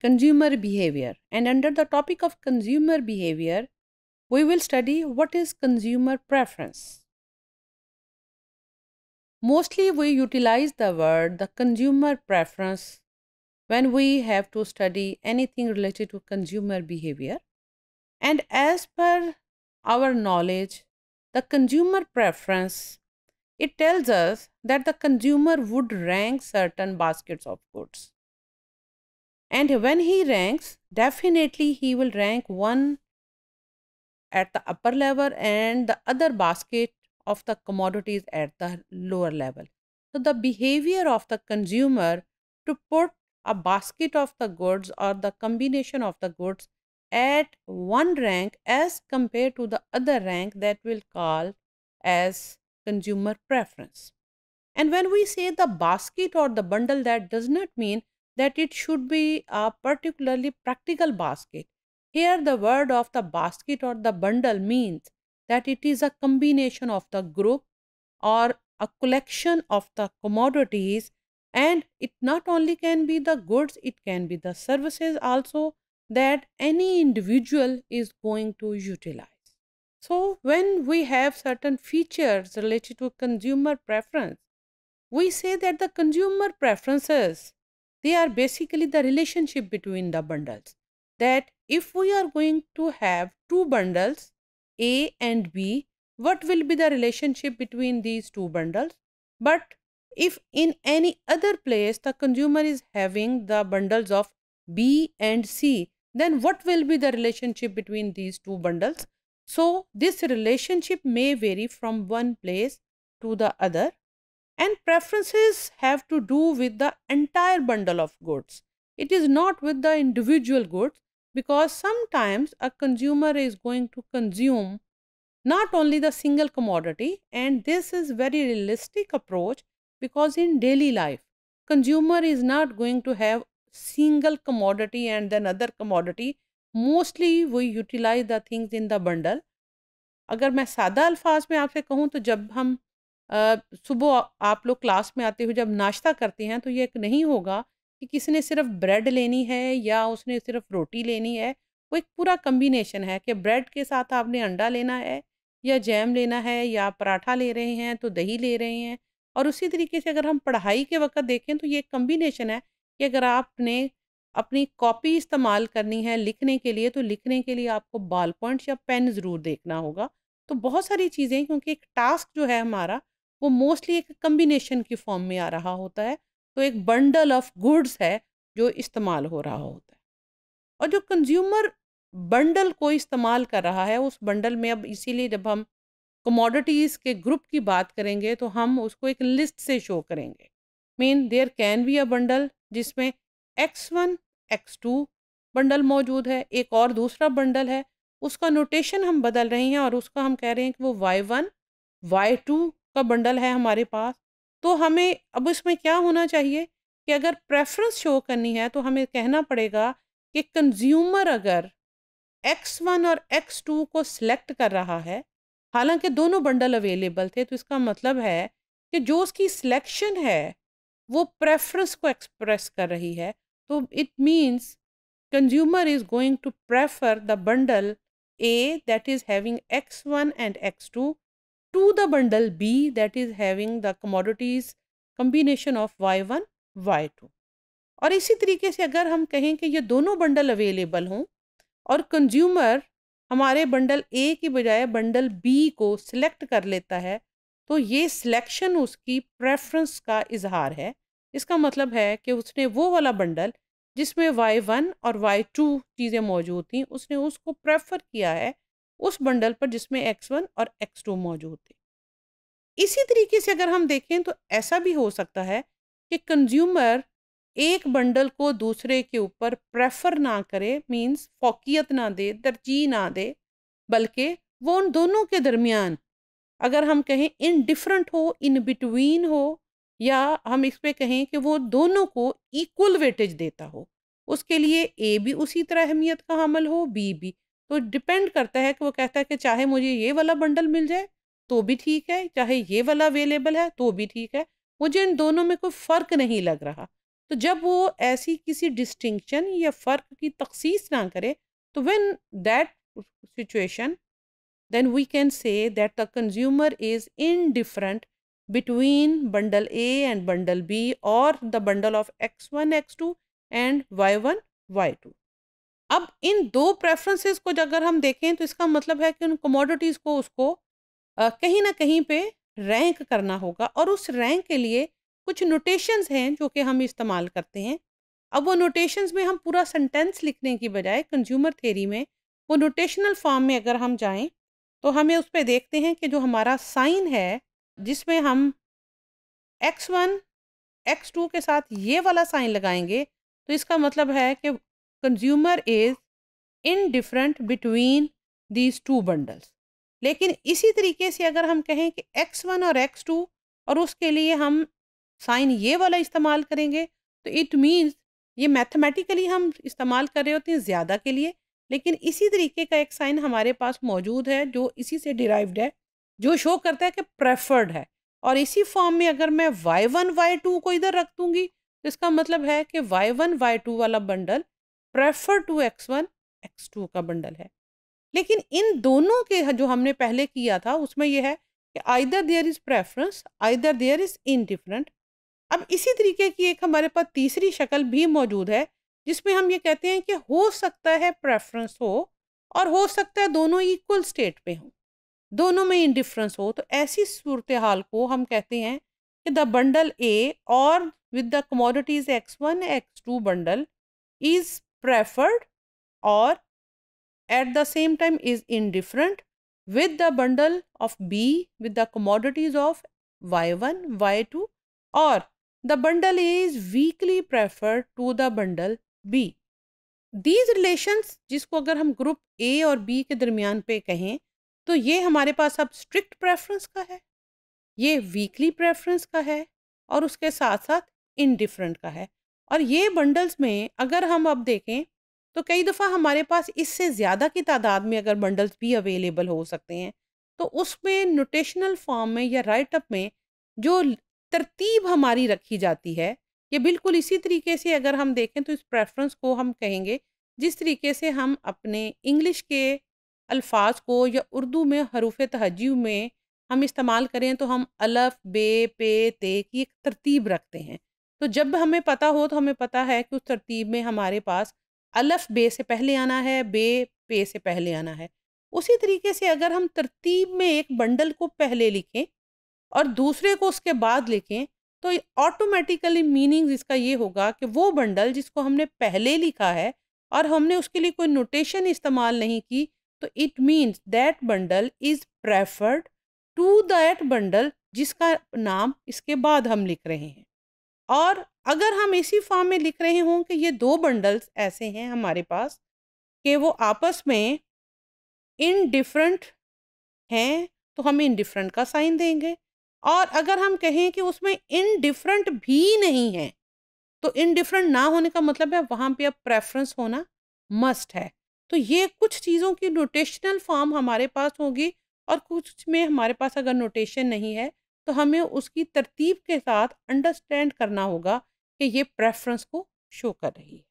consumer behavior. And under the topic of consumer behavior, we will study what is consumer preference. Mostly we utilize the word the consumer preference when we have to study anything related to consumer behavior. And as per our knowledge, the consumer preference, it tells us that the consumer would rank certain baskets of goods. And when he ranks, definitely he will rank one at the upper level and the other basket of the commodities at the lower level. So the behavior of the consumer to put a basket of the goods or the combination of the goods at one rank as compared to the other rank that we'll call as consumer preference. And when we say the basket or the bundle that does not mean that it should be a particularly practical basket. Here, the word of the basket or the bundle means that it is a combination of the group or a collection of the commodities and it not only can be the goods it can be the services also that any individual is going to utilize so when we have certain features related to consumer preference we say that the consumer preferences they are basically the relationship between the bundles that if we are going to have two bundles A and B, what will be the relationship between these two bundles? But if in any other place the consumer is having the bundles of B and C, then what will be the relationship between these two bundles? So this relationship may vary from one place to the other and preferences have to do with the entire bundle of goods. It is not with the individual goods because sometimes a consumer is going to consume not only the single commodity and this is very realistic approach because in daily life consumer is not going to have single commodity and then other commodity Mostly we utilize the things in the bundle. अगर मैं सादा अल्फाज में आपसे कहूँ तो जब हम सुबह आप लोग क्लास में आते हो जब नाश्ता करते हैं तो ये नहीं होगा कि किसी ने सिर्फ ब्रेड लेनी है या उसने सिर्फ रोटी लेनी है वो एक पूरा कम्बिनेशन है कि ब्रेड के साथ आपने अंडा लेना है या जैम लेना है या पराठा ले रहे हैं तो दही ले रहे हैं और उसी तरीके से अगर हम पढ़ाई के वक्त देखें तो ये एक कम्बिनेशन है कि अगर आपने अपनी कॉपी इस्तेमाल करनी है लिखने के लिए तो लिखने के लिए आपको बाल पॉइंट या पेन ज़रूर देखना होगा तो बहुत सारी चीज़ें क्योंकि एक टास्क जो है हमारा वो मोस्टली एक कम्बिनेशन की फॉर्म में आ रहा होता है तो एक बंडल ऑफ गुड्स है जो इस्तेमाल हो रहा होता है और जो कंज्यूमर बंडल को इस्तेमाल कर रहा है उस बंडल में अब इसीलिए जब हम कमोडिटीज़ के ग्रुप की बात करेंगे तो हम उसको एक लिस्ट से शो करेंगे mean there can be a bundle जिसमें X one X two bundle मौजूद है एक और दूसरा बंडल है उसका नोटेशन हम बदल रहे हैं और उसका हम कह रहे हैं कि वो वाई वन वाई टू का बंडल है हमारे पास तो हमें अब इसमें क्या होना चाहिए कि अगर प्रेफरेंस शो करनी है तो हमें कहना पड़ेगा कि कंज्यूमर अगर एक्स वन और एक्स टू को सिलेक्ट कर रहा है हालांकि दोनों बंडल अवेलेबल थे तो इसका मतलब है कि जो उसकी सिलेक्शन है वो प्रेफरेंस को एक्सप्रेस कर रही है तो it means consumer is going to prefer the bundle is having X one X1 X X2 to the bundle B that is having the commodities combination of Y1, Y2. और इसी तरीके से अगर हम कहें कि ये दोनों बंडल अवेलेबल हों और कंज्यूमर हमारे बंडल ए की बजाय बंडल बी को सिलेक्ट कर लेता है तो ये सिलेक्शन उसकी प्रेफरेंस का इजहार है इसका मतलब है कि उसने वो वाला बंडल जिसमें वाई वन और वाई टू चीज़ें मौजूद थी उसने उसको प्रेफर किया है उस बंडल पर जिसमें एक्स वन और एक्स टू मौजूद थे इसी तरीके से अगर हम देखें तो ऐसा भी हो सकता है कि कंज्यूमर एक बंडल को दूसरे के ऊपर प्रेफर ना करे मींस फोकियत ना दे तरजीह ना दे बल्कि वो उन दोनों के दरमियान अगर हम कहें इन डिफरेंट हो इन बिटवीन हो या हम इस पे कहें कि वो दोनों को इक्वल वेटेज देता हो उसके लिए ए भी उसी तरह अहमियत का हमल हो बी भी तो डिपेंड करता है कि वो कहता है कि चाहे मुझे ये वाला बंडल मिल जाए तो भी ठीक है चाहे ये वाला अवेलेबल है तो भी ठीक है मुझे इन दोनों में कोई फ़र्क नहीं लग रहा तो जब वो ऐसी किसी डिस्टिंक्शन या फ़र्क की तखसीस ना करे तो when that situation then we can say that the consumer is indifferent between bundle and bundle B और the bundle of X one X two and Y one Y two अब इन दो प्रेफरेंसेस को अगर हम देखें तो इसका मतलब है कि उन कमोडिटीज़ को उसको कहीं ना कहीं पे रैंक करना होगा और उस रैंक के लिए कुछ नोटेशंस हैं जो कि हम इस्तेमाल करते हैं अब वो नोटेशंस में हम पूरा सेंटेंस लिखने की बजाय कंज्यूमर थेरी में वो नोटेशनल फॉर्म में अगर हम जाएं तो हमें उस पर देखते हैं कि जो हमारा साइन है जिसमें हम एक्स वन एक्स टू के साथ ये वाला साइन लगाएंगे तो इसका मतलब है कि consumer is indifferent between these two bundles लेकिन इसी तरीके से अगर हम कहें कि एक्स वन और एक्स टू और उसके लिए हम साइन ये वाला इस्तेमाल करेंगे तो इट मीन्स ये मैथमेटिकली हम इस्तेमाल कर रहे होते हैं ज़्यादा के लिए लेकिन इसी तरीके का एक साइन हमारे पास मौजूद है जो इसी से डिराइव्ड है जो शो करता है कि प्रेफर्ड है और इसी फॉर्म में अगर मैं वाई वन वाई टू को इधर रख दूँगी तो इसका मतलब है कि वाई वन वाई टू वाला bundle prefer to X one X two का बंडल है लेकिन इन दोनों के जो हमने पहले किया था उसमें यह है कि either there is preference either there is indifferent अब इसी तरीके की एक हमारे पास तीसरी शक्ल भी मौजूद है जिसमें हम ये कहते हैं कि हो सकता है प्रेफरेंस हो और हो सकता है दोनों इक्वल स्टेट पे हों दोनों में इंडिफरेंस हो तो ऐसी सूरत हाल को हम कहते हैं कि द बंडल ए और with the commodities X one X two bundle is preferred or at the same time is indifferent with the bundle of B with the commodities of Y1, Y2 or the bundle A is weakly preferred to the bundle B. These relations जिसको अगर हम group A और B के दरमियान पे कहें तो ये हमारे पास अब स्ट्रिक्ट प्रेफरेंस का है ये वीकली प्रेफरेंस का है और उसके साथ साथ इनडिफरेंट का है और ये बंडल्स में अगर हम अब देखें तो कई दफ़ा हमारे पास इससे ज़्यादा की तादाद में अगर बंडल्स भी अवेलेबल हो सकते हैं तो उसमें नोटेशनल फॉर्म में या राइटअप में जो तरतीब हमारी रखी जाती है ये बिल्कुल इसी तरीके से अगर हम देखें तो इस प्रेफरेंस को हम कहेंगे जिस तरीके से हम अपने इंग्लिश के अल्फाज को या उर्दू में हरूफ तहजीब में हम इस्तेमाल करें तो हम अलफ़ बे पे ते की एक तरतीब रखते हैं तो जब हमें पता हो तो हमें पता है कि उस तरतीब में हमारे पास अलफ़ बे से पहले आना है बे पे से पहले आना है उसी तरीके से अगर हम तरतीब में एक बंडल को पहले लिखें और दूसरे को उसके बाद लिखें तो ऑटोमेटिकली मीनिंग इसका ये होगा कि वो बंडल जिसको हमने पहले लिखा है और हमने उसके लिए कोई नोटेशन इस्तेमाल नहीं की तो it means that bundle is preferred to that bundle जिसका नाम इसके बाद हम लिख रहे हैं और अगर हम इसी फॉर्म में लिख रहे हों कि ये दो बंडल्स ऐसे हैं हमारे पास कि वो आपस में इनडिफरेंट हैं तो हम इन डिफ़रेंट का साइन देंगे और अगर हम कहें कि उसमें इनडिफरेंट भी नहीं है तो इन डिफ़रेंट ना होने का मतलब है वहाँ पे अब प्रेफरेंस होना मस्ट है तो ये कुछ चीज़ों की नोटेशनल फॉर्म हमारे पास होगी और कुछ में हमारे पास अगर नोटेशन नहीं है तो हमें उसकी तरतीब के साथ अंडरस्टैंड करना होगा कि ये प्रेफरेंस को शो कर रही है